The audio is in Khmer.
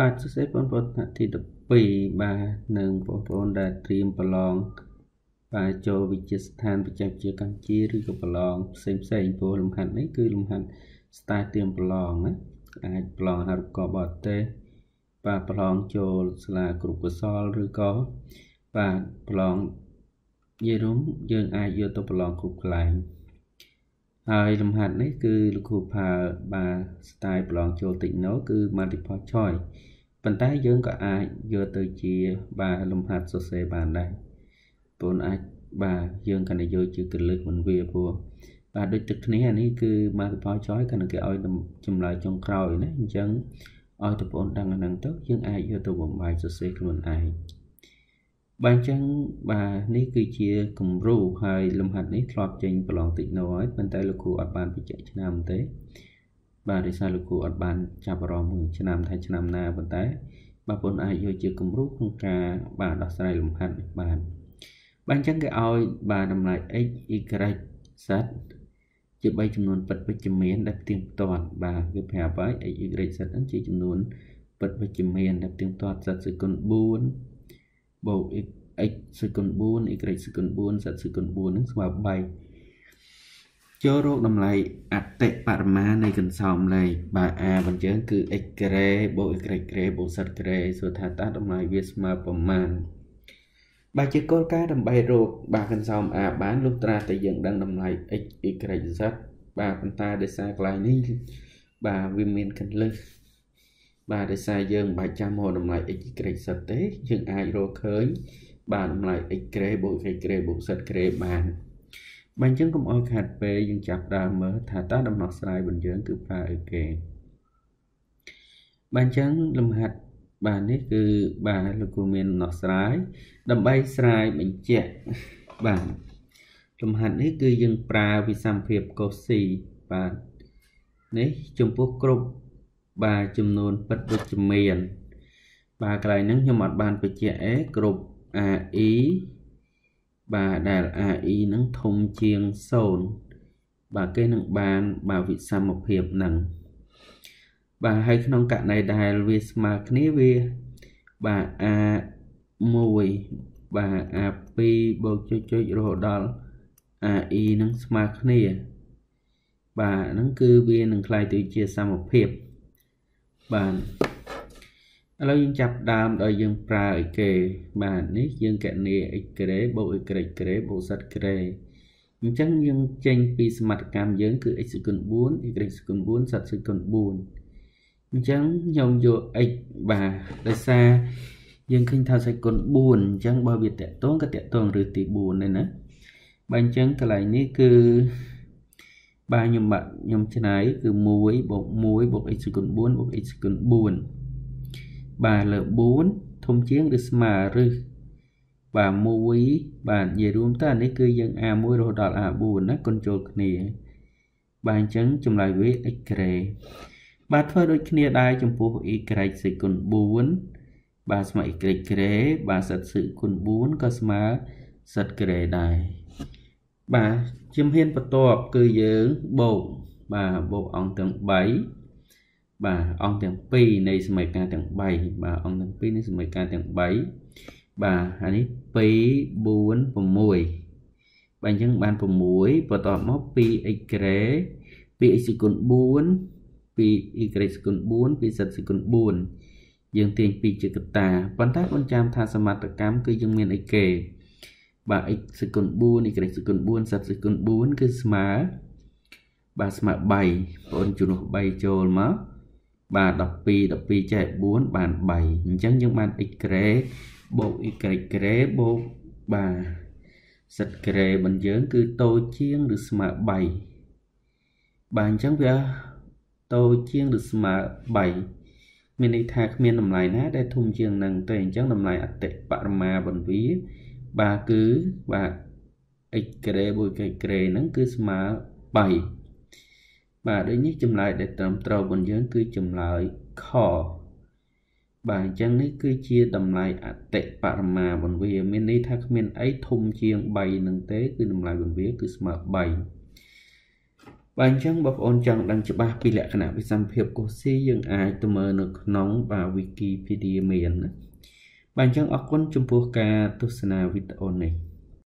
បាទសរសេរបងប្អូនថ្នាក់ទី12បាទនឹងបងប្អូនដែលត្រៀមប្រឡងបាទចូលវិទ្យាស្ថានបច្ចេកវិទ្យាកម្ពុជាឬក៏ប្រឡងផ្សេងផ្សេងព្រោះលំហាត់នេះគឺលំហាត់ style ត្រៀមប្រឡងណាអាចប្រឡងហាត់កបតទេបាទប្រឡងចូលសាលាគ្រូកុសលឬក៏បាទប្រឡងនិយាយរួមយើងអាចយកទៅប្រឡងគ្រប់កន្លែងហើយលំហាត់នេះគឺលោកគ្រូផើបាស្ទាយប្រឡងចូលតិចណូគឺ multiple choice ប៉ុន្តែយើងក៏អាចយកទៅជាបាទលំហាត់សរសេរបានដែរបងអាចបាទយើងកាន់តែយកជាកលឹះមិនវាព្រោះបាទដូចទឹកគ្នាអានេះគឺ multiple choice គាត់នឹងគេឲ្យចម្លើយចុងក្រោយណាអញ្ចឹងឲ្យតបងដឹងអាហ្នឹងទៅយើងអាចយកទៅបំបាយសរសេរខ្លួនឯងបាទអញ្ចឹងបាទនេះគឺជាគំរូ ហើយលំហាត់នេះធ្លាប់ចេញប្រឡងតិចណូហើយប៉ុន្តែលោកគ្រូអត់បានបញ្ជាក់ឆ្នាំទេបាទដោយសារលោកគ្រូអត់បានចាប់អារម្មណ៍មួយឆ្នាំថាឆ្នាំណាប៉ុន្តែ បាទបងអាចយកជាគំរូក្នុងការបាទដោះស្រាយលំហាត់នេះបាន បាទអញ្ចឹងគេឲ្យ បាទតម្លៃ x y z ជា3ចំនួនពិតវិជ្ជមានដែលផ្ទៀងផ្ទាត់បាទវាប្រាប់ហើយ x y z ហ្នឹងជាចំនួនពិតវិជ្ជមានដែលផ្ទៀងផ្ទាត់ z សីគុណ4បូក x x សេគុណ4 y សេគុណ4 z សេគុណ4នឹងស្មើ3ចូលរកតម្លៃអតិបរមានៃកន្សោមលេខបាទ a របស់យើងគឺ x ក្រេបូក y ក្រេបូក z ក្រេសួរថាតើតម្លៃវាស្មើប៉ុន្មានបាទជាគោលការណ៍ដើម្បីរកបាទកន្សោម a បានលុះត្រាតែយើងដឹងតម្លៃ x y z បាទប៉ុន្តែដោយសារកន្លែងនេះបាទវាមានកន្លឹះបាទដោយសារយើងមិនបាច់ចាំមកតម្លៃ x ក្រេសិតទេយើងអាចរកឃើញបាទតម្លៃ x ក្រេបូក y ក្រេបូក z ក្រេបានបើអញ្ចឹងកុំអោយខាត់ពេលយើងចាប់ដើមមើលថាតើដំណោះស្រាយរបស់យើងគឺប្រើអីគេបាទអញ្ចឹងលំហាត់បាទនេះគឺបាទលោកគ្រូមានដំណោះស្រាយដើម្បីស្រាយបញ្ជាក់បាទលំហាត់នេះ គឺយើងប្រើវិសមភាពកូស C បាទនេះចំពោះគ្រប់បាទចំនួនពិតវិជ្ជមានបាទកន្លែងហ្នឹងខ្ញុំអត់បានបញ្ជាក់អេគ្រប់ AE បាទដែល AE ហ្នឹងធំជាង0បាទគេនឹងបានបាទវិសមភាពហ្នឹងបាទហើយក្នុងករណីដែលវាស្មើគ្នាវាបាទ A1 បាទ A2 បូកចុចចុចរហូតដល់ AE នឹងស្មើគ្នាបាទហ្នឹងគឺវានឹងคล้ายទៅជាសមភាពបាទឥឡូវយើងចាប់ដើមដោយយើងប្រើអីគេ បាទនេះយើងកណនី x ក្រេបូក y ក្រេបូក z ក្រេអញ្ចឹងយើងចេញ ពីសម្មតកម្មយើងគឺ x 4 y 4 z 4អញ្ចឹងខ្ញុំយក x បាទដោយសារយើងឃើញថាសក្គុណ4អញ្ចឹងបើវាតកតងក៏តកតងឬទី4ដែរណាបាទអញ្ចឹងកន្លែងនេះគឺបាទខ្ញុំបាទខ្ញុំច្នៃគឺ1បូក1បូក x គុណ4បូក x គុណ4បាទលើ4ធំជាងឬស្មើឬបាទ1បាទនិយាយរួមទៅអានេះគឺយើង A1 រហូតដល់ A4 ណាគុណចូលគ្នាបាទអញ្ចឹងចម្លើយវា x ក្រេបាទធ្វើដូចគ្នាដែរចំពោះ y គុណ4បាទស្មើ y ក្រេបាទសិតសឺគុណ4ក៏ស្មើសិតក្រេដែរបាទជំហានបន្ទាប់គឺយើងបូកបាទបូកអង្គទាំង3បាទអង្គទាំង2នៃសមីការទាំង3បាទអង្គទាំង2នៃសមីការទាំង3បាទអានេះ2 4 6បាទអញ្ចឹងបាន6បន្ទាប់មក2 x ក្រេ2 x សគុណ4 2 y សគុណ4 2 z សគុណ4យើងទាញ2ជាកត្តាប៉ុន្តែអូនចាំថាសមត្ថកម្មគឺយើងមានអីគេបាទ x សេគុណ4 y សេគុណ4 z សេគុណ4គឺស្មើបាទស្មើ3បងប្អូនជំនួស3ចូលមកបាទ12 12ចែក4បាន3អញ្ចឹងយើងបាន x ក្រេបូក y ក្រេបូកបាទសិតក្រេរបស់យើង គឺតូចជាងឬស្មើ3បាទអញ្ចឹងវាតូចជាងឬស្មើ3មានន័យថាគ្មានតម្លៃណាដែលធំជាងនឹងទេអញ្ចឹងតម្លៃអតិបរមារបស់វាបាទគឺបាទ x ក្រេមួយ k ក្រេហ្នឹងគឺស្មើ3បាទដូចនេះចម្លើយដែលត្រឹមត្រូវរបស់យើង គឺចម្លើយខ បាទអញ្ចឹងនេះ គឺជាតម្លៃអតិបរមារបស់វា មានន័យថាគ្មានអីធំជាង3នឹងទេគឺតម្លៃរបស់វាគឺស្មើ3បាទអញ្ចឹងបងប្អូនចង់ដឹងច្បាស់ពីលក្ខណៈវិសੰភាពកូស៊ីយើងអាចទៅមើលនៅក្នុងបាទ Wikipedia មានណាបាទអញ្ចឹងអរគុណចំពោះការទស្សនាវីដេអូនេះ